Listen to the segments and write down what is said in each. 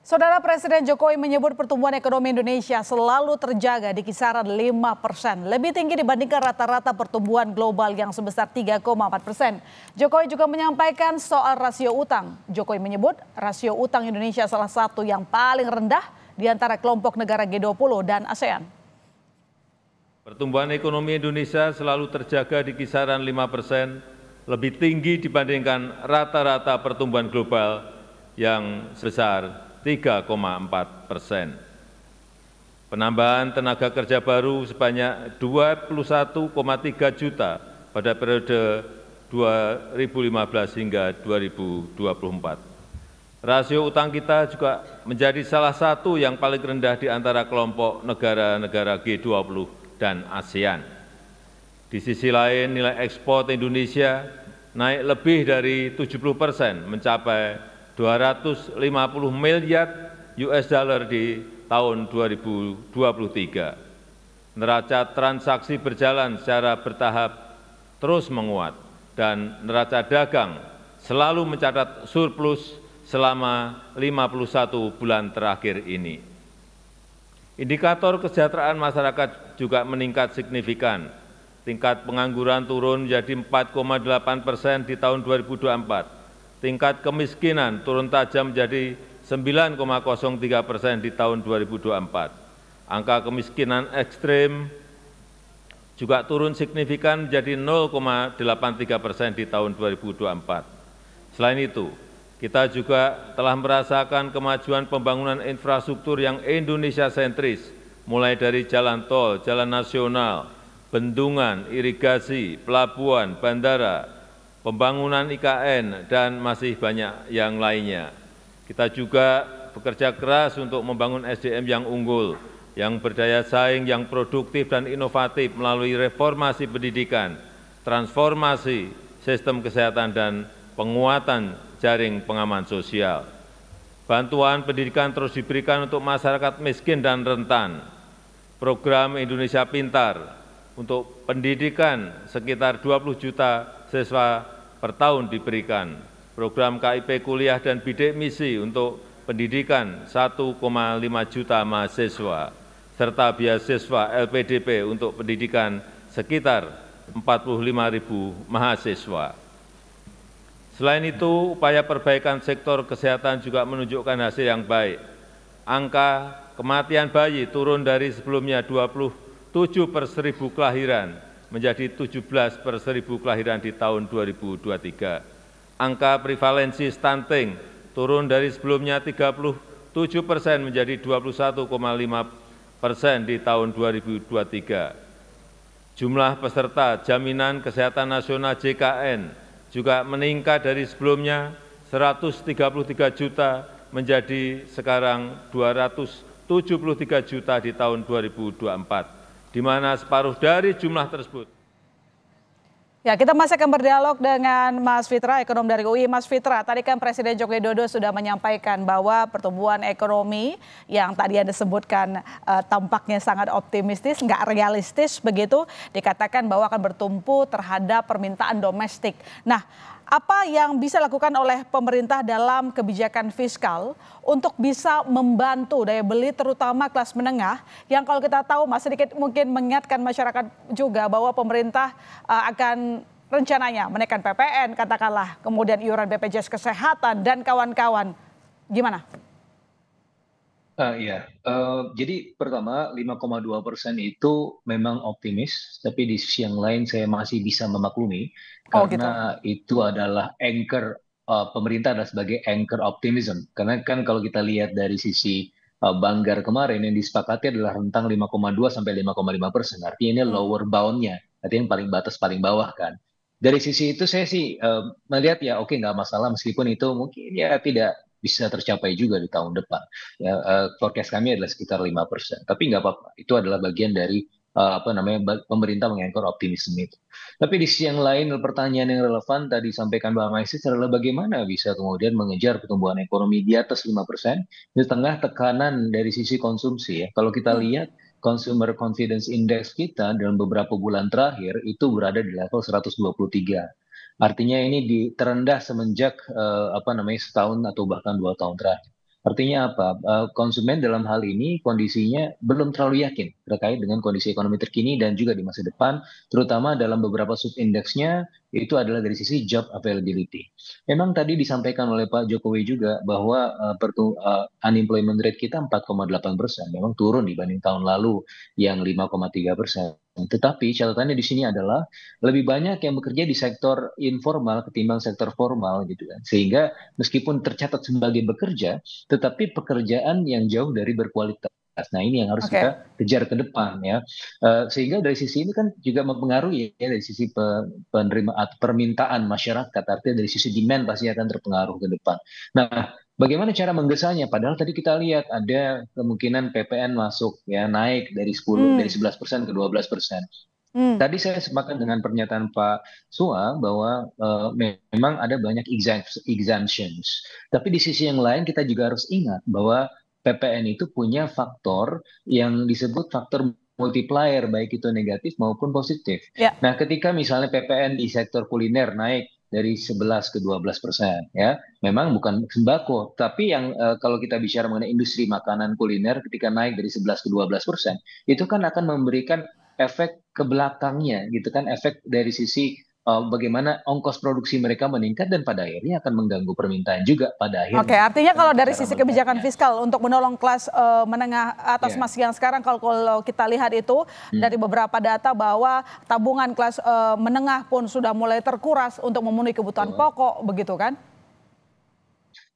Saudara Presiden Jokowi menyebut pertumbuhan ekonomi Indonesia selalu terjaga di kisaran 5 persen. Lebih tinggi dibandingkan rata-rata pertumbuhan global yang sebesar 3,4 persen. Jokowi juga menyampaikan soal rasio utang. Jokowi menyebut rasio utang Indonesia salah satu yang paling rendah di antara kelompok negara G20 dan ASEAN. Pertumbuhan ekonomi Indonesia selalu terjaga di kisaran 5 persen, lebih tinggi dibandingkan rata-rata pertumbuhan global yang sebesar 3,4 persen. Penambahan tenaga kerja baru sebanyak 21,3 juta pada periode 2015 hingga 2024. Rasio utang kita juga menjadi salah satu yang paling rendah di antara kelompok negara-negara G20 dan ASEAN. Di sisi lain, nilai ekspor Indonesia naik lebih dari 70 persen, mencapai 250 miliar US dollar di tahun 2023. Neraca transaksi berjalan secara bertahap terus menguat dan neraca dagang selalu mencatat surplus selama 51 bulan terakhir ini. Indikator kesejahteraan masyarakat juga meningkat signifikan. Tingkat pengangguran turun menjadi 4,8 persen di tahun 2024 tingkat kemiskinan turun tajam menjadi 9,03 persen di tahun 2024. Angka kemiskinan ekstrim juga turun signifikan menjadi 0,83 persen di tahun 2024. Selain itu, kita juga telah merasakan kemajuan pembangunan infrastruktur yang Indonesia sentris, mulai dari jalan tol, jalan nasional, bendungan, irigasi, pelabuhan, bandara, pembangunan ikn, dan masih banyak yang lainnya. Kita juga bekerja keras untuk membangun SDM yang unggul, yang berdaya saing, yang produktif dan inovatif melalui reformasi pendidikan, transformasi sistem kesehatan dan penguatan jaring pengaman sosial. Bantuan pendidikan terus diberikan untuk masyarakat miskin dan rentan. Program Indonesia Pintar untuk pendidikan sekitar 20 juta siswa per tahun diberikan. Program KIP Kuliah dan Bidik Misi untuk pendidikan 1,5 juta mahasiswa, serta beasiswa LPDP untuk pendidikan sekitar 45 ribu mahasiswa. Selain itu, upaya perbaikan sektor kesehatan juga menunjukkan hasil yang baik. Angka kematian bayi turun dari sebelumnya 27 per seribu kelahiran menjadi 17 per seribu kelahiran di tahun 2023. Angka prevalensi stunting turun dari sebelumnya 37 persen menjadi 21,5 persen di tahun 2023. Jumlah peserta Jaminan Kesehatan Nasional JKN juga meningkat dari sebelumnya 133 juta menjadi sekarang 273 juta di tahun 2024 di mana separuh dari jumlah tersebut. Ya, kita masih akan berdialog dengan Mas Fitra, ekonom dari UI. Mas Fitra, tadi kan Presiden Joko Widodo sudah menyampaikan bahwa pertumbuhan ekonomi yang tadi Anda sebutkan eh, tampaknya sangat optimistis, nggak realistis begitu, dikatakan bahwa akan bertumpu terhadap permintaan domestik. Nah, apa yang bisa dilakukan oleh pemerintah dalam kebijakan fiskal untuk bisa membantu daya beli terutama kelas menengah yang kalau kita tahu Mas sedikit mungkin mengingatkan masyarakat juga bahwa pemerintah eh, akan rencananya menaikkan PPN katakanlah kemudian iuran BPJS kesehatan dan kawan-kawan. Gimana? Uh, iya, uh, jadi pertama 5,2 persen itu memang optimis, tapi di sisi yang lain saya masih bisa memaklumi oh, gitu. karena gitu. itu adalah anchor uh, pemerintah adalah sebagai anchor optimism. Karena kan kalau kita lihat dari sisi uh, Banggar kemarin yang disepakati adalah rentang 5,2 sampai 5,5 persen, artinya ini hmm. lower boundnya, artinya yang paling batas paling bawah kan dari sisi itu saya sih uh, melihat ya oke okay, nggak masalah meskipun itu mungkin ya tidak bisa tercapai juga di tahun depan. Ya, uh, forecast kami adalah sekitar lima persen. Tapi nggak apa-apa, itu adalah bagian dari uh, apa namanya pemerintah mengekor optimisme itu. Tapi di sisi yang lain pertanyaan yang relevan tadi sampaikan Mbak Maisis adalah bagaimana bisa kemudian mengejar pertumbuhan ekonomi di atas lima persen di tengah tekanan dari sisi konsumsi ya. Kalau kita hmm. lihat Consumer Confidence Index kita dalam beberapa bulan terakhir itu berada di level 123 Artinya ini di terendah semenjak uh, apa namanya setahun atau bahkan dua tahun terakhir. Artinya apa? Uh, konsumen dalam hal ini kondisinya belum terlalu yakin terkait dengan kondisi ekonomi terkini dan juga di masa depan, terutama dalam beberapa subindeksnya itu adalah dari sisi job availability. Memang tadi disampaikan oleh Pak Jokowi juga bahwa uh, unemployment rate kita 4,8 persen, memang turun dibanding tahun lalu yang 5,3 persen. Tetapi catatannya di sini adalah lebih banyak yang bekerja di sektor informal ketimbang sektor formal gitu kan. Sehingga meskipun tercatat sebagai bekerja, tetapi pekerjaan yang jauh dari berkualitas Nah ini yang harus okay. kita kejar ke depan ya. Uh, sehingga dari sisi ini kan juga mempengaruhi ya dari sisi pe penerimaan permintaan masyarakat. Artinya dari sisi demand pasti akan terpengaruh ke depan. Nah Bagaimana cara menggesanya? Padahal tadi kita lihat ada kemungkinan PPN masuk ya naik dari 10 hmm. dari 11 persen ke 12 persen. Hmm. Tadi saya sepakat dengan pernyataan Pak Sua bahwa uh, memang ada banyak exemptions, tapi di sisi yang lain kita juga harus ingat bahwa PPN itu punya faktor yang disebut faktor multiplier baik itu negatif maupun positif. Ya. Nah, ketika misalnya PPN di sektor kuliner naik dari 11 ke 12 persen, ya memang bukan sembako, tapi yang e, kalau kita bicara mengenai industri makanan kuliner ketika naik dari 11 ke 12 persen, itu kan akan memberikan efek ke belakangnya, gitu kan efek dari sisi Eh, bagaimana ongkos produksi mereka meningkat dan pada akhirnya akan mengganggu permintaan juga pada akhirnya. Oke, artinya kalau dari sisi kebijakan fiskal untuk menolong kelas uh, menengah atas yeah. Ya. masih yang sekarang kalau, kalau kita lihat itu hmm. dari beberapa data bahwa tabungan kelas uh, menengah pun sudah mulai terkuras untuk memenuhi kebutuhan oh. pokok begitu kan?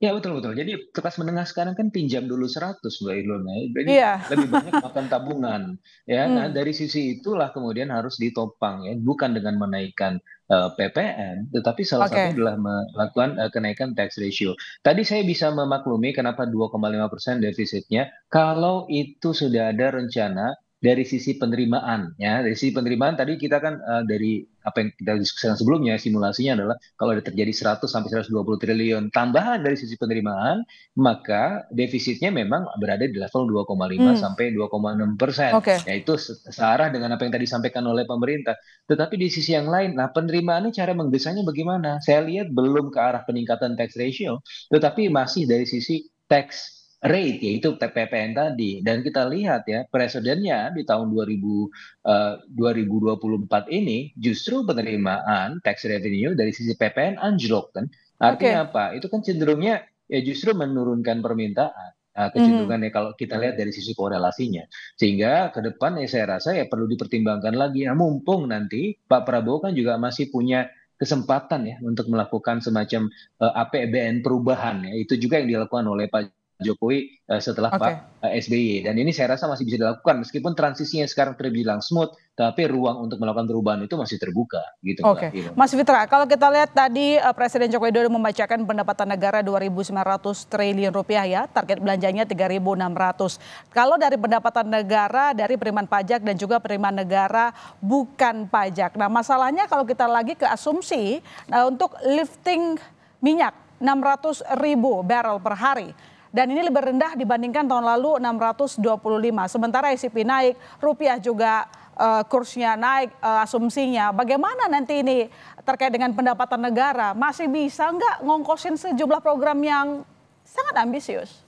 Ya betul betul. Jadi kelas menengah sekarang kan pinjam dulu 100 Mbak Ilona. Ya. Jadi yeah. lebih banyak makan tabungan ya. Hmm. Nah, dari sisi itulah kemudian harus ditopang ya, bukan dengan menaikkan uh, eh, PPN, tetapi salah okay. satu adalah melakukan uh, kenaikan tax ratio. Tadi saya bisa memaklumi kenapa 2,5% defisitnya kalau itu sudah ada rencana dari sisi penerimaan ya dari sisi penerimaan tadi kita kan uh, dari apa yang kita diskusikan sebelumnya simulasinya adalah kalau ada terjadi 100 sampai 120 triliun tambahan dari sisi penerimaan maka defisitnya memang berada di level 2,5 hmm. sampai 2,6 persen okay. yaitu searah dengan apa yang tadi disampaikan oleh pemerintah tetapi di sisi yang lain nah penerimaannya cara menggesanya bagaimana saya lihat belum ke arah peningkatan tax ratio tetapi masih dari sisi tax rate yaitu PPPN tadi dan kita lihat ya presidennya di tahun 2000, uh, 2024 ini justru penerimaan tax revenue dari sisi PPN anjlok kan artinya okay. apa itu kan cenderungnya ya justru menurunkan permintaan uh, nah, kecenderungannya mm ya kalau kita lihat dari sisi korelasinya. Sehingga ke depan ya saya rasa ya perlu dipertimbangkan lagi. Nah, mumpung nanti Pak Prabowo kan juga masih punya kesempatan ya untuk melakukan semacam uh, eh, APBN perubahan ya. Itu juga yang dilakukan oleh Pak Jokowi uh, setelah okay. Pak uh, eh, SBY. Dan ini saya rasa masih bisa dilakukan meskipun transisinya sekarang terbilang smooth, tapi ruang untuk melakukan perubahan itu masih terbuka gitu. Oke, okay. gitu. Mas Fitra, kalau kita lihat tadi uh, Presiden Jokowi Widodo membacakan pendapatan negara 2.900 triliun rupiah ya, target belanjanya 3.600. Kalau dari pendapatan negara dari penerimaan pajak dan juga penerimaan negara bukan pajak. Nah masalahnya kalau kita lagi ke asumsi nah, untuk lifting minyak 600 ribu barrel per hari dan ini lebih rendah dibandingkan tahun lalu 625. Sementara ICP naik, rupiah juga uh, kursnya naik uh, asumsinya. Bagaimana nanti ini terkait dengan pendapatan negara? Masih bisa nggak ngongkosin sejumlah program yang sangat ambisius?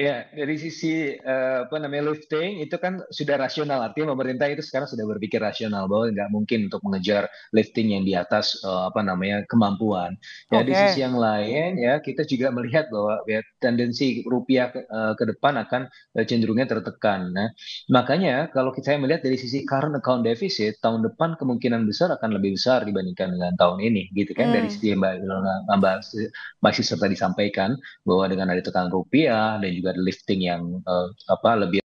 ya dari sisi eh, apa namanya lifting itu kan sudah rasional artinya pemerintah itu sekarang sudah berpikir rasional bahwa nggak mungkin untuk mengejar lifting yang di atas eh, apa namanya kemampuan ya di sisi yang lain ya kita juga melihat bahwa ya, tendensi rupiah uh, ke depan akan uh, cenderungnya tertekan nah makanya kalau kita melihat dari sisi current account deficit tahun depan kemungkinan besar akan lebih besar dibandingkan dengan tahun ini gitu kan hmm. dari sisi yang mbak, mbak, mbak masih serta disampaikan bahwa dengan ada tekanan rupiah dan juga lifting yang eh, apa lebih